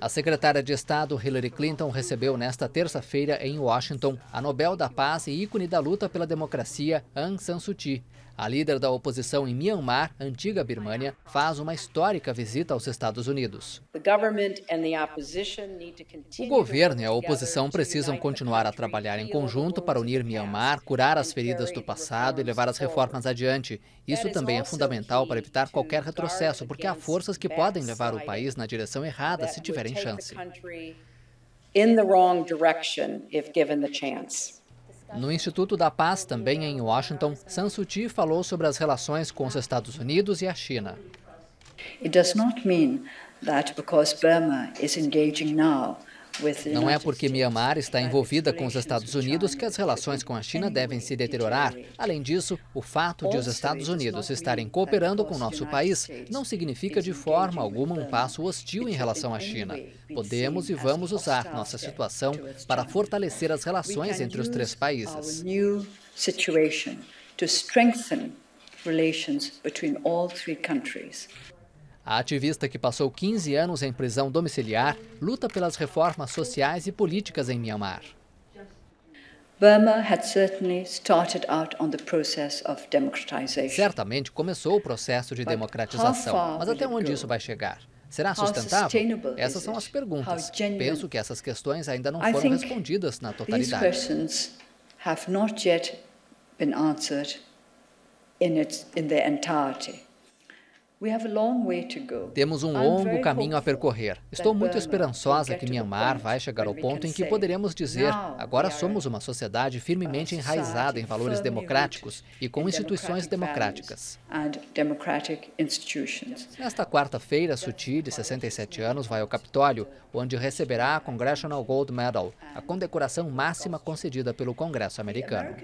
A secretária de Estado Hillary Clinton recebeu nesta terça-feira em Washington a Nobel da Paz e ícone da luta pela democracia Aung San Suu Kyi. A líder da oposição em Myanmar, antiga Birmânia, faz uma histórica visita aos Estados Unidos. O governo e a oposição precisam continuar a trabalhar em conjunto para unir Myanmar, curar as feridas do passado e levar as reformas adiante. Isso também é fundamental para evitar qualquer retrocesso, porque há forças que podem levar o país na direção errada se tiverem chance. No Instituto da Paz, também em Washington, San Suu Kyi falou sobre as relações com os Estados Unidos e a China. It does not mean that because Burma is engaging now não é porque Myanmar está envolvida com os Estados Unidos que as relações com a China devem se deteriorar. Além disso, o fato de os Estados Unidos estarem cooperando com nosso país não significa de forma alguma um passo hostil em relação à China. Podemos e vamos usar nossa situação para fortalecer as relações entre os três países. A ativista que passou 15 anos em prisão domiciliar luta pelas reformas sociais e políticas em Myanmar. Certamente começou o processo de democratização, mas até onde isso vai chegar? Será sustentável? Essas são as perguntas. Penso que essas questões ainda não foram respondidas na totalidade. Have not yet been answered in its in their entirety. Temos um longo caminho a percorrer. Estou muito uh, esperançosa que Myanmar vai chegar ao ponto em que poderemos dizer: agora somos uma sociedade firmemente enraizada em valores democráticos e com instituições democráticas. Nesta quarta-feira, Suti, de 67 anos, vai ao Capitólio, onde receberá a Congressional Gold Medal, a condecoração máxima concedida pelo Congresso americano.